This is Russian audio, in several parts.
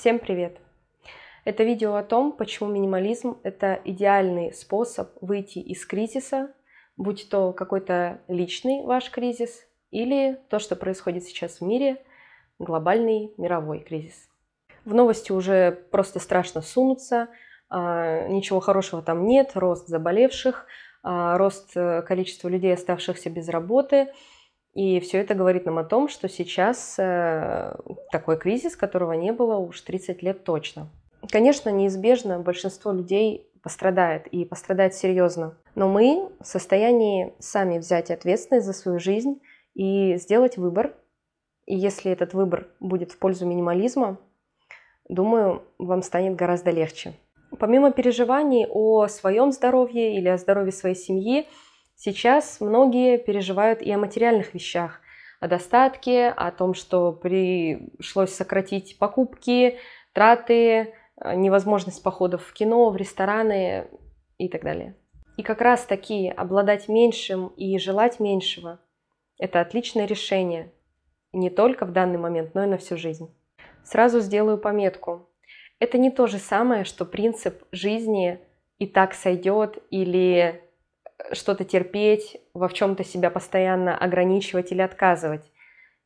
Всем привет! Это видео о том, почему минимализм – это идеальный способ выйти из кризиса, будь то какой-то личный ваш кризис или то, что происходит сейчас в мире, глобальный мировой кризис. В новости уже просто страшно сунуться, а, ничего хорошего там нет, рост заболевших, а, рост э, количества людей, оставшихся без работы – и все это говорит нам о том, что сейчас э, такой кризис, которого не было уж 30 лет точно. Конечно, неизбежно большинство людей пострадает и пострадает серьезно. Но мы в состоянии сами взять ответственность за свою жизнь и сделать выбор. И если этот выбор будет в пользу минимализма, думаю, вам станет гораздо легче. Помимо переживаний о своем здоровье или о здоровье своей семьи, Сейчас многие переживают и о материальных вещах, о достатке, о том, что пришлось сократить покупки, траты, э, невозможность походов в кино, в рестораны и так далее. И как раз таки обладать меньшим и желать меньшего – это отличное решение не только в данный момент, но и на всю жизнь. Сразу сделаю пометку. Это не то же самое, что принцип жизни и так сойдет или что-то терпеть, во чем-то себя постоянно ограничивать или отказывать.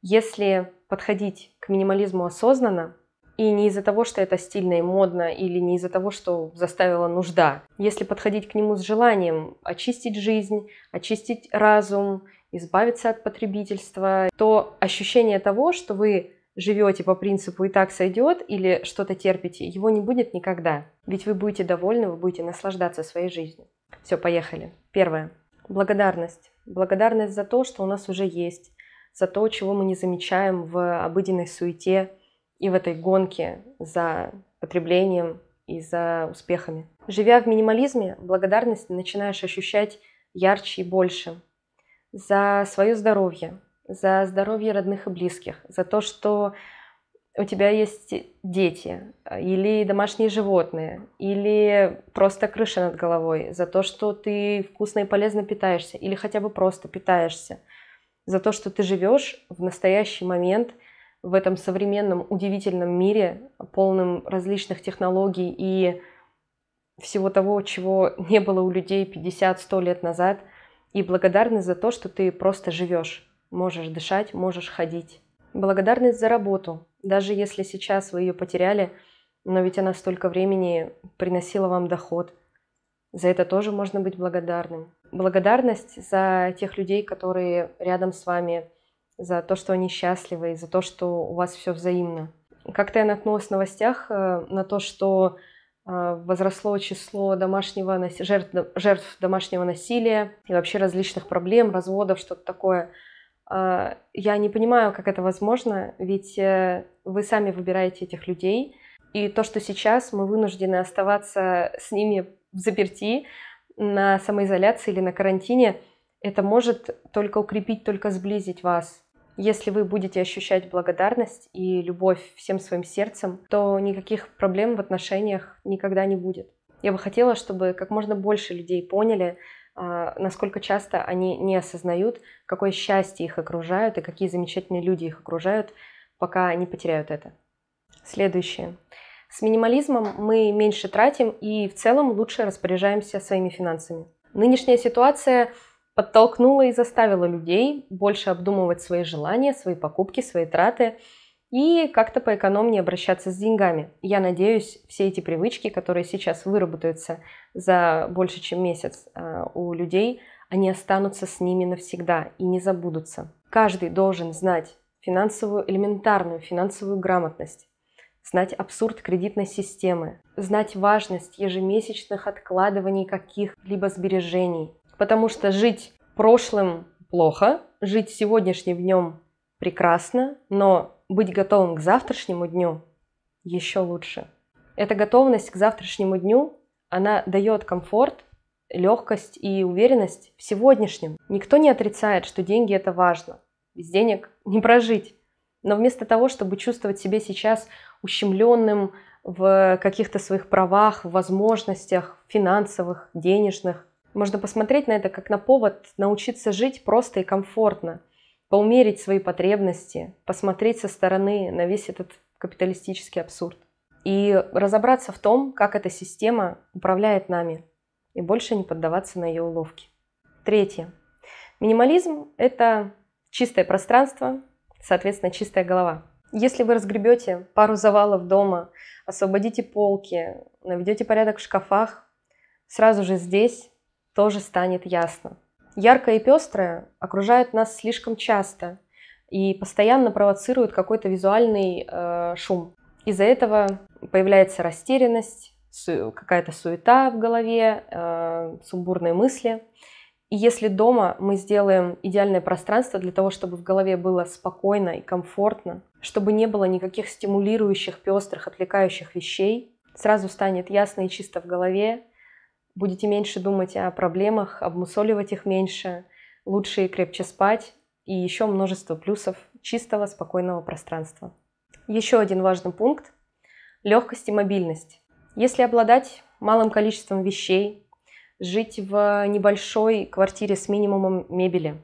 Если подходить к минимализму осознанно, и не из-за того, что это стильно и модно, или не из-за того, что заставила нужда. Если подходить к нему с желанием очистить жизнь, очистить разум, избавиться от потребительства, то ощущение того, что вы живете по принципу «и так сойдет» или что-то терпите, его не будет никогда. Ведь вы будете довольны, вы будете наслаждаться своей жизнью. Все, поехали. Первое. Благодарность. Благодарность за то, что у нас уже есть, за то, чего мы не замечаем в обыденной суете и в этой гонке за потреблением и за успехами. Живя в минимализме, благодарность начинаешь ощущать ярче и больше. За свое здоровье, за здоровье родных и близких, за то, что у тебя есть дети э, или домашние животные, или просто крыша над головой за то, что ты вкусно и полезно питаешься, или хотя бы просто питаешься, за то, что ты живешь в настоящий момент в этом современном удивительном мире, полном различных технологий и всего того, чего не было у людей 50-100 лет назад, и благодарны за то, что ты просто живешь, можешь дышать, можешь ходить. Благодарность за работу. Даже если сейчас вы ее потеряли, но ведь она столько времени приносила вам доход. За это тоже можно быть благодарным. Благодарность за тех людей, которые рядом с вами, за то, что они счастливы, за то, что у вас все взаимно. Как-то я наткнулась в новостях э, на то, что э, возросло число домашнего, жертв, жертв домашнего насилия и вообще различных проблем, разводов, что-то такое – а, я не понимаю, как это возможно, ведь э, вы сами выбираете этих людей. И то, что сейчас мы вынуждены оставаться с ними в заперти, на самоизоляции или на карантине, это может только укрепить, только сблизить вас. Если вы будете ощущать благодарность и любовь всем своим сердцем, то никаких проблем в отношениях никогда не будет. Я бы хотела, чтобы как можно больше людей поняли, а, насколько часто они не осознают, какое счастье их окружают и какие замечательные люди их окружают, пока они потеряют это. Следующее. С минимализмом мы меньше тратим и в целом лучше распоряжаемся своими финансами. Нынешняя ситуация подтолкнула и заставила людей больше обдумывать свои желания, свои покупки, свои траты – и как-то поэкономнее обращаться с деньгами. Я надеюсь, все эти привычки, которые сейчас выработаются за больше, чем месяц э, у людей, они останутся с ними навсегда и не забудутся. Каждый должен знать финансовую элементарную финансовую грамотность, знать абсурд кредитной системы, знать важность ежемесячных откладываний каких-либо сбережений. Потому что жить прошлым плохо, жить сегодняшним днем прекрасно, но быть готовым к завтрашнему дню еще лучше. Эта готовность к завтрашнему дню, она дает комфорт, легкость и уверенность в сегодняшнем. Никто не отрицает, что деньги это важно. Без денег не прожить. Но вместо того, чтобы чувствовать себя сейчас ущемленным в каких-то своих правах, возможностях финансовых, денежных, можно посмотреть на это как на повод научиться жить просто и комфортно – поумерить свои потребности, посмотреть со стороны на весь этот капиталистический абсурд и разобраться в том, как эта система управляет нами и больше не поддаваться на ее уловки. Третье. Минимализм – это чистое пространство, соответственно, чистая голова. Если вы разгребете пару завалов дома, освободите полки, наведете порядок в шкафах, сразу же здесь тоже станет ясно, Яркое и пестрое окружает нас слишком часто и постоянно провоцирует какой-то визуальный э, шум. Из-за этого появляется растерянность, су- какая-то суета в голове, э, сумбурные мысли. И если дома мы сделаем идеальное пространство для того, чтобы в голове было спокойно и комфортно, чтобы не было никаких стимулирующих, пестрых, отвлекающих вещей, сразу станет ясно и чисто в голове, будете меньше думать о проблемах, обмусоливать их меньше, лучше и крепче спать, и еще множество плюсов чистого, спокойного пространства. Еще один важный пункт – легкость и мобильность. Если обладать малым количеством вещей, жить в небольшой квартире с минимумом мебели,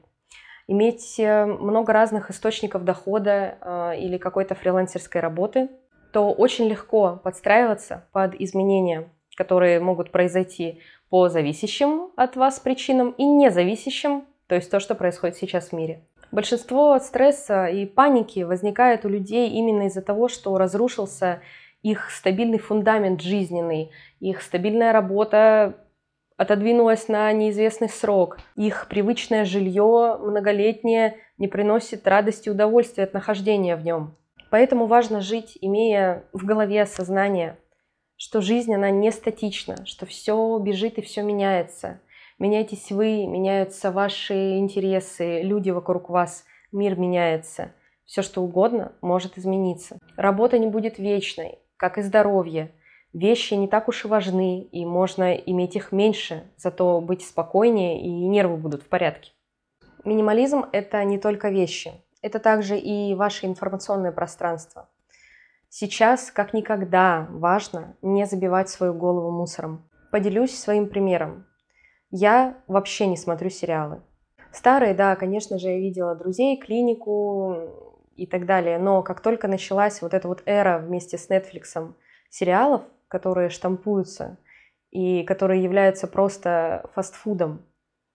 иметь э, много разных источников дохода э, или какой-то фрилансерской работы, то очень легко подстраиваться под изменения – которые могут произойти по зависящим от вас причинам и независящим, то есть то, что происходит сейчас в мире. Большинство стресса и паники возникает у людей именно из-за того, что разрушился их стабильный фундамент жизненный, их стабильная работа отодвинулась на неизвестный срок, их привычное жилье многолетнее не приносит радости и удовольствия от нахождения в нем. Поэтому важно жить, имея в голове сознание что жизнь, она не статична, что все бежит и все меняется. Меняетесь вы, меняются ваши интересы, люди вокруг вас, мир меняется. Все, что угодно, может измениться. Работа не будет вечной, как и здоровье. Вещи не так уж и важны, и можно иметь их меньше, зато быть спокойнее и нервы будут в порядке. Минимализм – это не только вещи, это также и ваше информационное пространство. Сейчас, как никогда, важно не забивать свою голову мусором. Поделюсь своим примером. Я вообще не смотрю сериалы. Старые, да, конечно же, я видела друзей, клинику и так далее. Но как только началась вот эта вот эра вместе с Netflix сериалов, которые штампуются и которые являются просто фастфудом,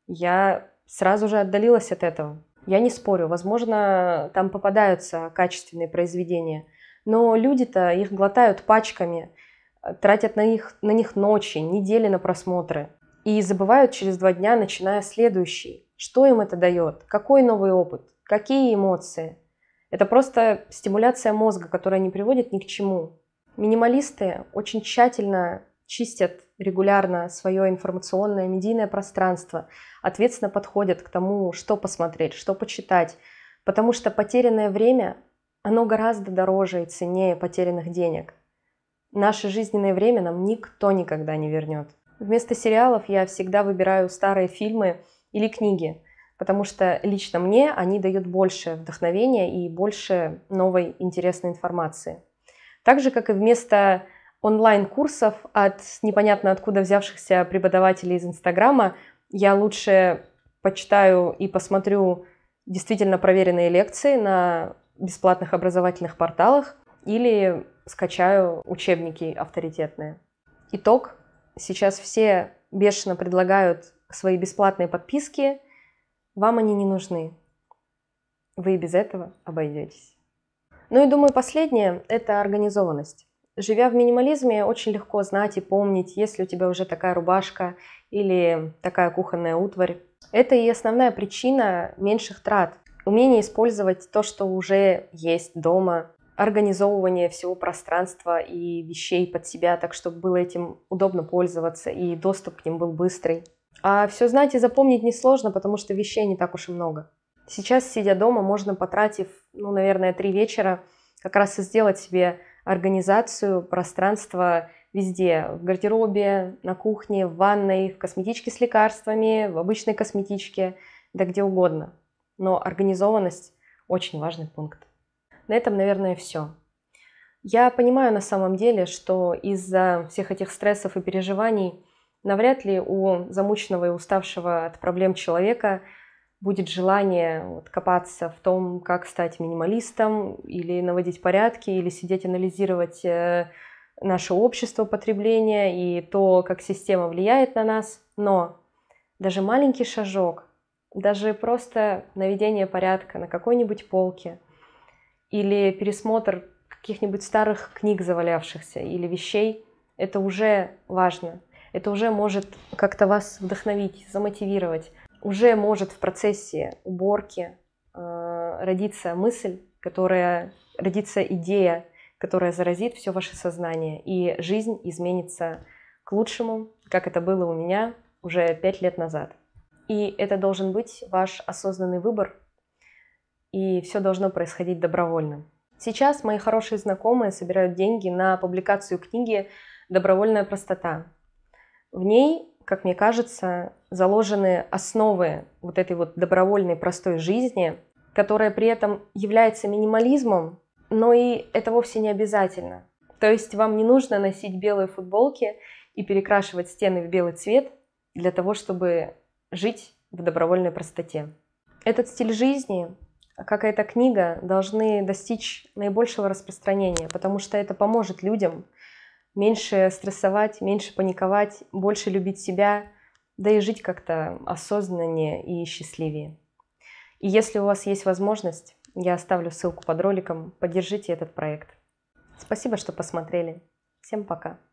я сразу же отдалилась от этого. Я не спорю, возможно, там попадаются качественные произведения, но люди-то их глотают пачками, э, тратят на, них на них ночи, недели на просмотры. И забывают через два дня, начиная следующий. Что им это дает? Какой новый опыт? Какие эмоции? Это просто стимуляция мозга, которая не приводит ни к чему. Минималисты очень тщательно чистят регулярно свое информационное медийное пространство, ответственно подходят к тому, что посмотреть, что почитать, потому что потерянное время оно гораздо дороже и ценнее потерянных денег. Наше жизненное время нам никто никогда не вернет. Вместо сериалов я всегда выбираю старые фильмы или книги, потому что лично мне они дают больше вдохновения и больше новой интересной информации. Так же, как и вместо онлайн-курсов от непонятно откуда взявшихся преподавателей из Инстаграма, я лучше почитаю и посмотрю действительно проверенные лекции на бесплатных образовательных порталах или скачаю учебники авторитетные. Итог. Сейчас все бешено предлагают свои бесплатные подписки. Вам они не нужны. Вы и без этого обойдетесь. Ну и думаю, последнее – это организованность. Живя в минимализме, очень легко знать и помнить, если у тебя уже такая рубашка или такая кухонная утварь. Это и основная причина меньших трат, умение использовать то, что уже есть дома, организовывание всего пространства и вещей под себя, так чтобы было этим удобно пользоваться и доступ к ним был быстрый. А все знать и запомнить несложно, потому что вещей не так уж и много. Сейчас, сидя дома, можно, потратив, ну, наверное, три вечера, как раз и сделать себе организацию пространства везде. В гардеробе, на кухне, в ванной, в косметичке с лекарствами, в обычной косметичке, да где угодно но организованность очень важный пункт. На этом, наверное, все. Я понимаю на самом деле, что из-за всех этих стрессов и переживаний навряд ли у замученного и уставшего от проблем человека будет желание вот, копаться в том, как стать минималистом, или наводить порядки, или сидеть анализировать э, наше общество потребления и то, как система влияет на нас. Но даже маленький шажок даже просто наведение порядка на какой-нибудь полке или пересмотр каких-нибудь старых книг завалявшихся или вещей, это уже важно. Это уже может как-то вас вдохновить, замотивировать. Уже может в процессе уборки э, родиться мысль, которая родится идея, которая заразит все ваше сознание, и жизнь изменится к лучшему, как это было у меня уже пять лет назад. И это должен быть ваш осознанный выбор, и все должно происходить добровольно. Сейчас мои хорошие знакомые собирают деньги на публикацию книги «Добровольная простота». В ней, как мне кажется, заложены основы вот этой вот добровольной простой жизни, которая при этом является минимализмом, но и это вовсе не обязательно. То есть вам не нужно носить белые футболки и перекрашивать стены в белый цвет для того, чтобы жить в добровольной простоте. Этот стиль жизни, как и эта книга, должны достичь наибольшего распространения, потому что это поможет людям меньше стрессовать, меньше паниковать, больше любить себя, да и жить как-то осознаннее и счастливее. И если у вас есть возможность, я оставлю ссылку под роликом, поддержите этот проект. Спасибо, что посмотрели. Всем пока.